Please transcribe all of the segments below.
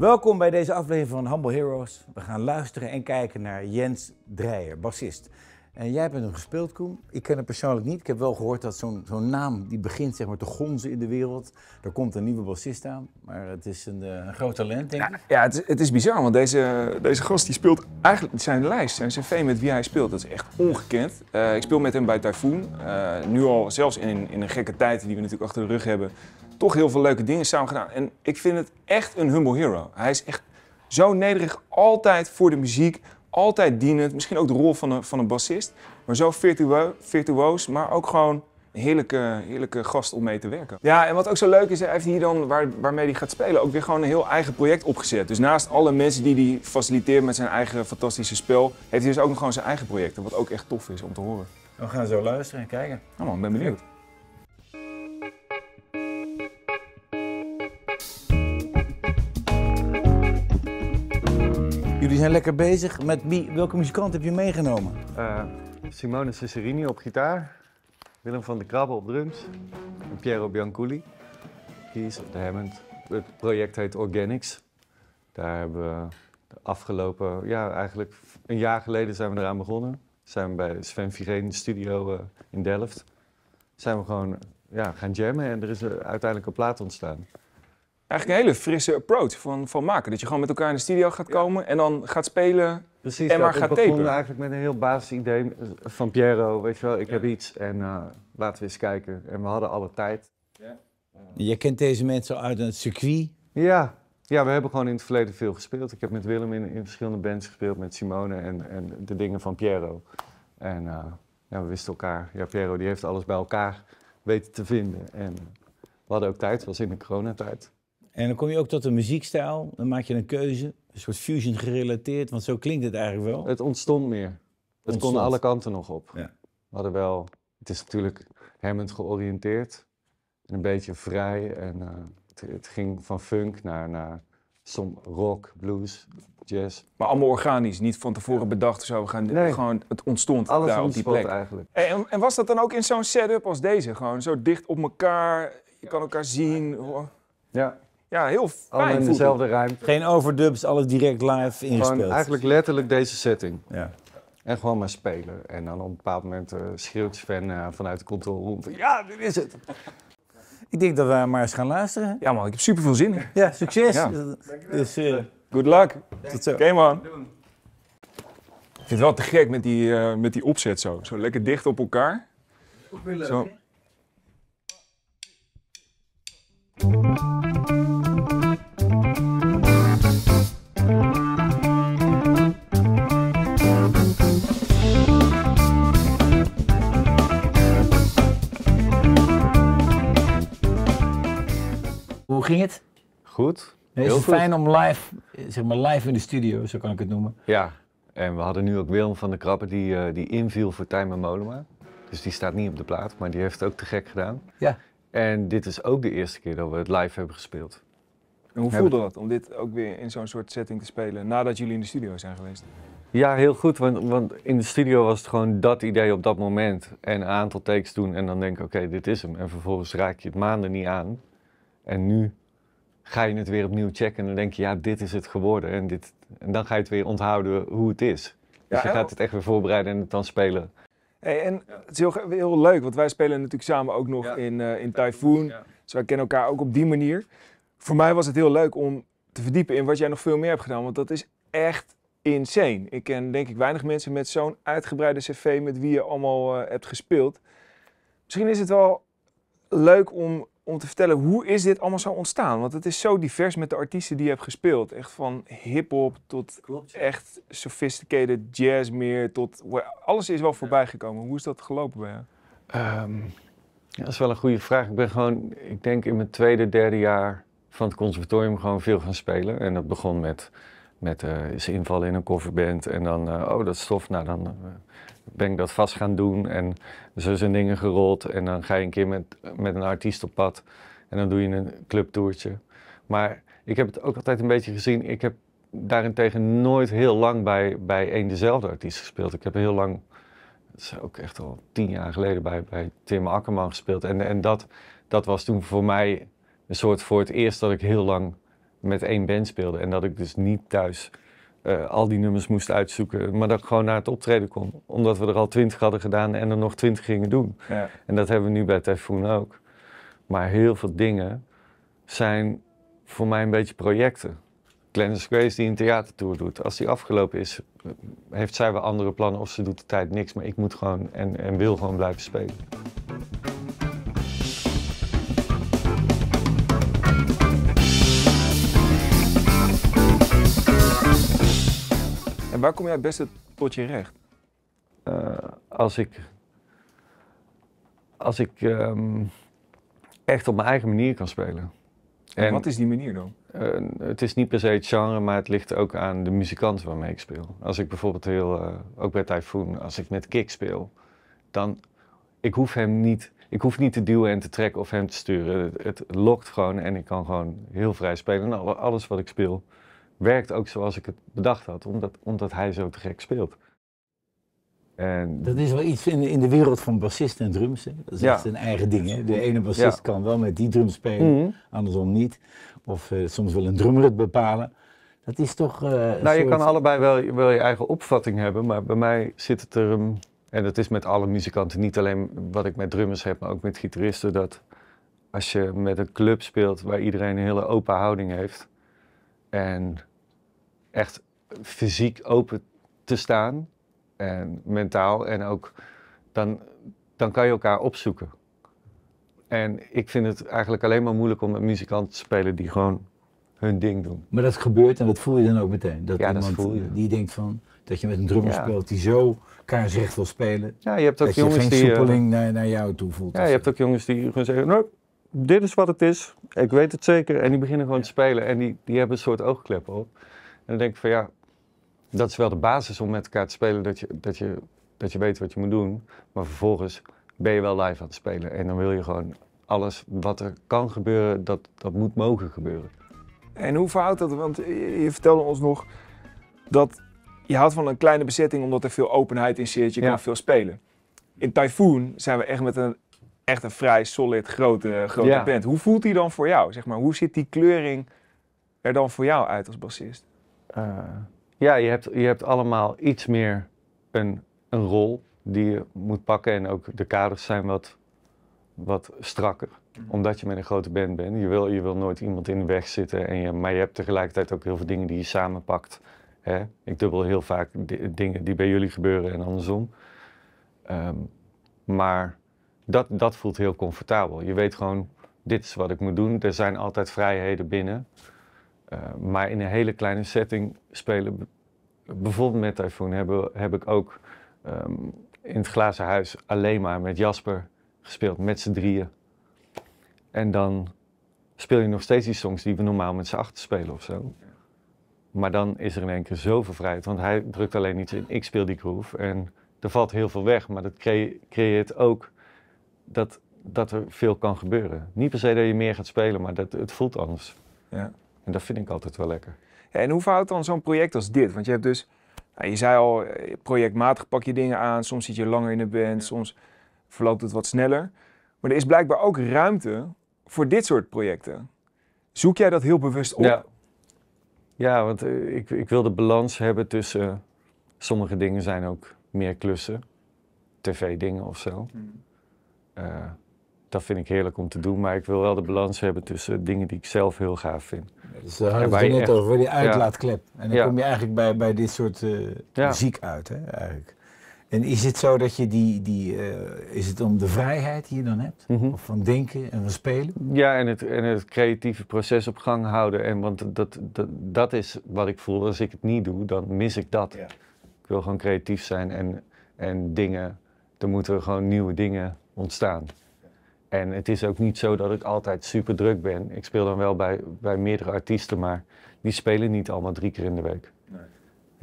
Welkom bij deze aflevering van Humble Heroes. We gaan luisteren en kijken naar Jens Dreyer, bassist. En jij bent hem gespeeld, Koen. Ik ken hem persoonlijk niet. Ik heb wel gehoord dat zo'n zo'n naam die begint zeg maar, te gonzen in de wereld. Er komt een nieuwe bassist aan. Maar het is een, eh, een groot talent, denk ik. Ja, ja het, het, is bizar, want deze, deze gast die speelt eigenlijk zijn lijst zijn cv met wie hij speelt. Dat is echt ongekend. Eh, ik speel met hem bij Typhoon. Eh, nu al, zelfs in, in een gekke tijd die we natuurlijk achter de rug hebben, toch heel veel leuke dingen samen gedaan. En ik vind het echt een humble hero. Hij is echt zo nederig, altijd voor de muziek, altijd dienend. Misschien ook de rol van een, van een bassist, maar zo virtuo, virtuoos, maar ook gewoon een heerlijke, heerlijke gast om mee te werken. Ja, en wat ook zo leuk is, hij heeft hier dan, waar, waarmee hij gaat spelen, ook weer gewoon een heel eigen project opgezet. Dus naast alle mensen die hij faciliteert met zijn eigen fantastische spel, heeft hij dus ook nog gewoon zijn eigen projecten, wat ook echt tof is om te horen. We gaan zo luisteren en kijken. Oh man, ik ben benieuwd. zijn lekker bezig. Met wie, welke muzikant heb je meegenomen? Eh, Simone Cicerini op gitaar. Willem van de Krabbe op drums. En Piero Bianculli. Die de Hammond. Het project heet Organics. Daar hebben we de afgelopen, ja eigenlijk een jaar geleden zijn we eraan begonnen. Zijn we bij Sven Vireen studio eh, in Delft. Zijn we gewoon ja, gaan jammen en er is eh, uiteindelijk een plaat ontstaan. Eigenlijk een hele frisse approach van, van maken. Dat je gewoon met elkaar in de studio gaat komen en dan gaat spelen Precies, en maar gaat tapen. Ik eigenlijk met een heel basisidee van Piero, weet je wel. Ik heb iets en eh, laten we eens kijken. En we hadden alle tijd. Ja. Eh, je kent deze mensen uit een circuit? Ja. ja, we hebben gewoon in het verleden veel gespeeld. Ik heb met Willem in, verschillende bands gespeeld, met Simone en, en de dingen van Piero. En eh, ja, we wisten elkaar. Ja, Piero die heeft alles bij elkaar weten te vinden. En we hadden ook tijd, het was in de coronatijd. En dan kom je ook tot een muziekstijl. Dan maak je een keuze. Een soort fusion gerelateerd, want zo klinkt het eigenlijk wel. Het ontstond meer. Het ontstond. kon alle kanten nog op. Ja. We hadden wel... Het is natuurlijk hemmend georiënteerd. En een beetje vrij. En eh, het, ging van funk naar, naar som rock, blues, jazz. Maar allemaal organisch, niet van tevoren bedacht of zo. We gaan nee. gewoon, het ontstond Alles daar ontstond op die plek. eigenlijk. En, en, was dat dan ook in zo'n setup als deze? Gewoon zo dicht op elkaar, je kan elkaar zien. Ja, ja, heel fijn. Allemaal in dezelfde ruimte. Geen overdubs, alles direct live ingespeeld. Gewoon eigenlijk letterlijk deze setting. Ja. En gewoon maar spelen. En dan op een bepaald moment uh, schreeuwt Sven uh, eh, vanuit de controle van, ja, dit is het. Ik denk dat we maar eens gaan luisteren. Ja man, ik heb super veel zin in. Ja, succes. Ja. Dus, eh, Good luck. Tot zo. Oké okay, man. Ik vind het wel te gek met die, met die opzet zo. Zo lekker dicht op elkaar. Ook zo. ging het? Goed. Is heel fijn om live, zeg maar live in de studio, zo kan ik het noemen. Ja, en we hadden nu ook Willem van de Krappen die, eh, die inviel voor Tijmen Molema. Dus die staat niet op de plaat, maar die heeft het ook te gek gedaan. Ja. En dit is ook de eerste keer dat we het live hebben gespeeld. En hoe voelde dat om dit ook weer in zo'n soort setting te spelen nadat jullie in de studio zijn geweest? Ja, heel goed, want, want in de studio was het gewoon dat idee op dat moment. En een aantal takes doen en dan denk oké, dit is hem. En vervolgens raak je het maanden niet aan. En nu ga je het weer opnieuw checken en dan denk je, ja, dit is het geworden. En, dit, en dan ga je het weer onthouden hoe het is. Dus je gaat het echt weer voorbereiden en het dan spelen. Hey, en het is heel, heel, leuk, want wij spelen natuurlijk samen ook nog in, uh, in Typhoon. Ja. Dus wij kennen elkaar ook op die manier. Voor mij was het heel leuk om te verdiepen in wat jij nog veel meer hebt gedaan, want dat is echt insane. Ik ken denk ik weinig mensen met zo'n uitgebreide cv met wie je allemaal eh, hebt gespeeld. Misschien is het wel leuk om om te vertellen hoe is dit allemaal zo ontstaan. Want het is zo divers met de artiesten die je hebt gespeeld. Echt van hip-hop tot echt sophisticated jazz meer. Tot, alles is wel voorbij gekomen. Hoe is dat gelopen bij jou? Ehm, dat is wel een goede vraag. Ik ben gewoon, ik denk in mijn tweede, derde jaar van het conservatorium gewoon veel gaan spelen. En dat begon met, met eh, invallen in een coverband. En dan, eh, oh dat stof, nou dan eh, ben ik dat vast gaan doen en zo zijn dingen gerold. En dan ga je een keer met, met een artiest op pad en dan doe je een clubtoertje. Maar ik heb het ook altijd een beetje gezien. Ik heb daarentegen nooit heel lang bij, bij een dezelfde artiest gespeeld. Ik heb heel lang, dat is ook echt al tien jaar geleden, bij, bij Tim Akkerman gespeeld. En, en dat, dat was toen voor mij een soort voor het eerst dat ik heel lang met één band speelde. En dat ik dus niet thuis eh, al die nummers moest uitzoeken. Maar dat ik gewoon naar het optreden kon. Omdat we er al twintig hadden gedaan en er nog twintig gingen doen. Ja. En dat hebben we nu bij Typhoon ook. Maar heel veel dingen zijn voor mij een beetje projecten. Glennis Grace die een theatertour doet. Als die afgelopen is, heeft zij wel andere plannen of ze doet de tijd niks. Maar ik moet gewoon en, en wil gewoon blijven spelen. waar kom jij het beste tot je recht? Eh, als ik, als ik ehm, echt op mijn eigen manier kan spelen. En, wat is die manier dan? het is niet per se het genre, maar het ligt ook aan de muzikant waarmee ik speel. Als ik bijvoorbeeld heel, eh, ook bij Typhoon, als ik met kick speel, dan ik hoef hem niet, ik hoef niet te duwen en te trekken of hem te sturen. Het, het lokt gewoon en ik kan gewoon heel vrij spelen. En nou, alles wat ik speel, werkt ook zoals ik het bedacht had, omdat, omdat hij zo te gek speelt. En... Dat is wel iets in, in de wereld van bassisten en drums. Hè? Dat is een eigen ding. Hè? De ene bassist kan wel met die drum spelen, mhm. andersom niet. Of eh, soms wil een drummer het bepalen. Dat is toch. Eh, nou, je kan allebei wel, wel je eigen opvatting hebben, maar bij mij zit het er. en dat is met alle muzikanten, niet alleen wat ik met drummers heb, maar ook met gitaristen. Dat als je met een club speelt waar iedereen een hele open houding heeft. En echt fysiek open te staan. En mentaal. En ook dan, dan kan je elkaar opzoeken. En ik vind het eigenlijk alleen maar moeilijk om met muzikanten te spelen die gewoon hun ding doen. Maar dat gebeurt en dat voel je dan ook meteen. Dat iemand je. die denkt van dat je met een drummer speelt die zo kaarsrecht wil spelen. Ja, je hebt ook dat jongens je geen die, eh, soepeling naar, naar jou toe voelt. Ja, je hebt ook jongens die gewoon zeggen, nou, dit is wat het is, ik weet het zeker. En die beginnen gewoon te spelen en die, die hebben een soort oogklep op dan denk ik van ja, dat is wel de basis om met elkaar te spelen, dat je, dat je, dat je weet wat je moet doen. Maar vervolgens ben je wel live aan het spelen. En dan wil je gewoon alles wat er kan gebeuren, dat, dat moet mogen gebeuren. En hoe verhoudt dat? Want je vertelde ons nog dat je houdt van een kleine bezetting omdat er veel openheid in zit. Je kan veel spelen. In Typhoon zijn we echt met een, echt een vrij solid grote, grote band. Hoe voelt die dan voor jou? Zeg maar, hoe ziet die kleuring er dan voor jou uit als bassist? Eh, ja, je hebt, je hebt allemaal iets meer een, een rol die je moet pakken. En ook de kaders zijn wat, wat strakker, mhm. omdat je met een grote band bent. Je wil, je wil nooit iemand in de weg zitten, en je, maar je hebt tegelijkertijd ook heel veel dingen die je samenpakt. Hè? Ik dubbel heel vaak dingen die bij jullie gebeuren en andersom. Ehm, maar dat, dat voelt heel comfortabel. Je weet gewoon, dit is wat ik moet doen. Er zijn altijd vrijheden binnen. Eh, maar in een hele kleine setting spelen. Bijvoorbeeld met Typhoon heb, heb ik ook ehm, in het glazen huis alleen maar met Jasper gespeeld, met z'n drieën. En dan speel je nog steeds die songs die we normaal met z'n achter spelen of zo. Maar dan is er in één keer zoveel vrijheid, want hij drukt alleen iets in. Ik speel die groove en er valt heel veel weg, maar dat creëert ook dat, dat er veel kan gebeuren. Niet per se dat je meer gaat spelen, maar dat, het voelt anders. Ja. En dat vind ik altijd wel lekker. Ja, en hoe verhoudt dan zo'n project als dit? Want je hebt dus, nou, je zei al, eh, projectmatig pak je dingen aan. Soms zit je langer in de band, soms verloopt het wat sneller. Maar er is blijkbaar ook ruimte voor dit soort projecten. Zoek jij dat heel bewust op? Ja, ja want eh, ik, ik wil de balans hebben tussen... sommige dingen zijn ook meer klussen. TV-dingen of zo. Hmm. Eh, dat vind ik heerlijk om te doen. Maar ik wil wel de balans hebben tussen dingen die ik zelf heel gaaf vind. Dus daar hadden we net echt... over, die uitlaatklep. Ja. En dan kom je eigenlijk bij, bij dit soort eh, muziek uit, hè, eigenlijk. En is het zo dat je die, die eh, is het om de vrijheid die je dan hebt? Mhm. Of van denken en van spelen? Ja, en het, en het creatieve proces op gang houden. En, want dat, dat, dat is wat ik voel. Als ik het niet doe, dan mis ik dat. Ik wil gewoon creatief zijn en, en dingen, er moeten gewoon nieuwe dingen ontstaan. En het is ook niet zo dat ik altijd super druk ben. Ik speel dan wel bij, bij meerdere artiesten, maar die spelen niet allemaal drie keer in de week. Nee.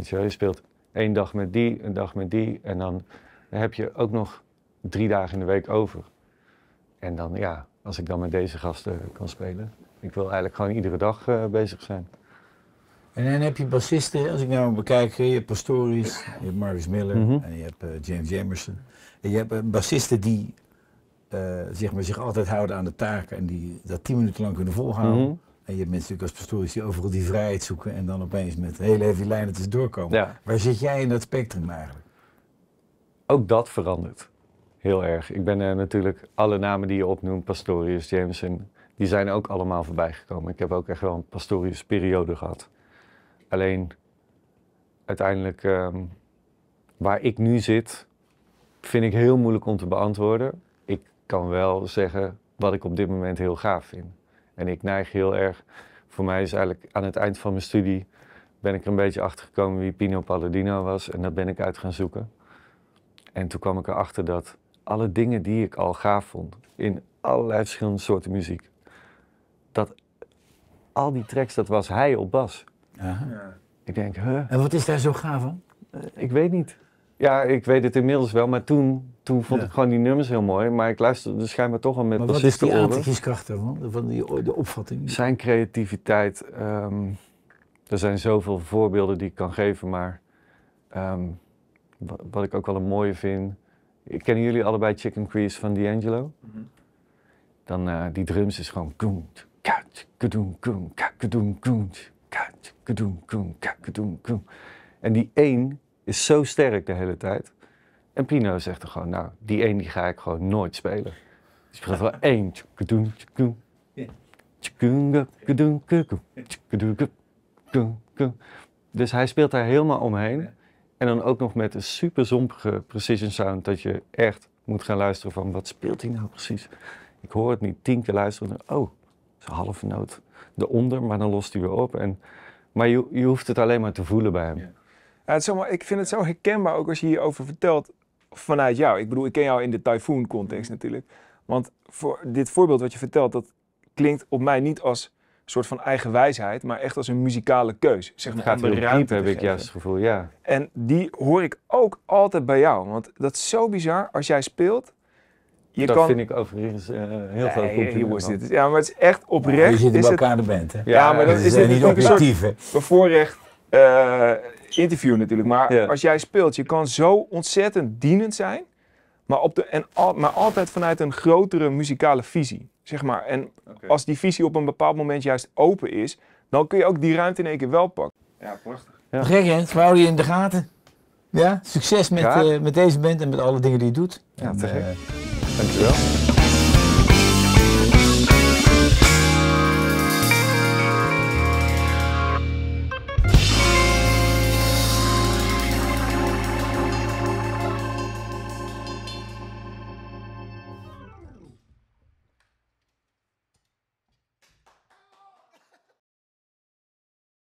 je, je speelt één dag met die, een dag met die. En dan heb je ook nog drie dagen in de week over. En dan, ja, als ik dan met deze gasten kan spelen. Ik wil eigenlijk gewoon iedere dag eh, bezig zijn. En dan heb je bassisten, als ik nou bekijk, je hebt Pastoris, je hebt Marcus Miller mhm. en je hebt eh, James Jamerson. En je hebt eh, bassisten die eh, zeg maar, zich altijd houden aan de taak en die dat tien minuten lang kunnen volhouden. Mhm. En je hebt mensen natuurlijk als pastoors die overal die vrijheid zoeken en dan opeens met hele heavy lijnen het doorkomen. Ja. Waar zit jij in dat spectrum eigenlijk? Ook dat verandert heel erg. Ik ben eh, natuurlijk alle namen die je opnoemt, Pastorius, Jameson, die zijn ook allemaal voorbij gekomen. Ik heb ook echt wel een Pastorius periode gehad. Alleen uiteindelijk ehm, waar ik nu zit, vind ik heel moeilijk om te beantwoorden kan wel zeggen wat ik op dit moment heel gaaf vind. En ik neig heel erg, voor mij is eigenlijk aan het eind van mijn studie ben ik er een beetje achtergekomen wie Pino Palladino was en dat ben ik uit gaan zoeken. En toen kwam ik erachter dat alle dingen die ik al gaaf vond in allerlei verschillende soorten muziek, dat al die tracks, dat was hij op bas. Ik denk, hè. En wat is daar zo gaaf aan? Eh, ik weet niet. Ja, ik weet het inmiddels wel, maar toen, toen vond ik gewoon die nummers heel mooi. Maar ik luisterde dus schijnbaar toch al met maar wat is die aantrekkingskracht daarvan, van die, de opvatting? Zijn creativiteit, ehm, er zijn zoveel voorbeelden die ik kan geven, maar ehm, wat, wat, ik ook wel een mooie vind. Kennen jullie allebei Chicken Crease van D'Angelo? Mhm. Dan eh, die drums is gewoon koent, kadoen, kadoen, koent, kadoen, En die één is zo sterk de hele tijd. En Pino zegt er gewoon, nou, die één die ga ik gewoon nooit spelen. Dus je gaat wel één. Dus hij speelt daar helemaal omheen. En dan ook nog met een super zompige precision sound dat je echt moet gaan luisteren van wat speelt hij nou precies? Ik hoor het niet tien keer luisteren. Oh, een halve noot eronder, maar dan lost hij weer op. En, maar je, je hoeft het alleen maar te voelen bij hem het is ik vind het zo herkenbaar ook als je hierover vertelt vanuit jou. Ik bedoel, ik ken jou in de typhoon context natuurlijk. Want voor dit voorbeeld wat je vertelt, dat klinkt op mij niet als soort van eigen wijsheid, maar echt als een muzikale keus. Zeg maar, gaat heel ruimte heb ik juist het gevoel, ja. En die hoor ik ook altijd bij jou, want dat is zo bizar als jij speelt. Je dat kan... vind ik overigens uh, heel veel nee, dit. Ja, maar het is echt oprecht. Ja, je zit in elkaar de band, hè? Ja, maar dat, is, is, niet objectief, hè? Bevoorrecht interview natuurlijk. Maar als jij speelt, je kan zo ontzettend dienend zijn. Maar, op de, en al, maar altijd vanuit een grotere muzikale visie. Zeg maar. En als die visie op een bepaald moment juist open is, dan kun je ook die ruimte in één keer wel pakken. Ja, prachtig. Ja. Gek hè? We houden je in de gaten. Ja, succes met, eh, met deze band en met alle dingen die je doet. Ja, te Dank gek. Uh, dankjewel.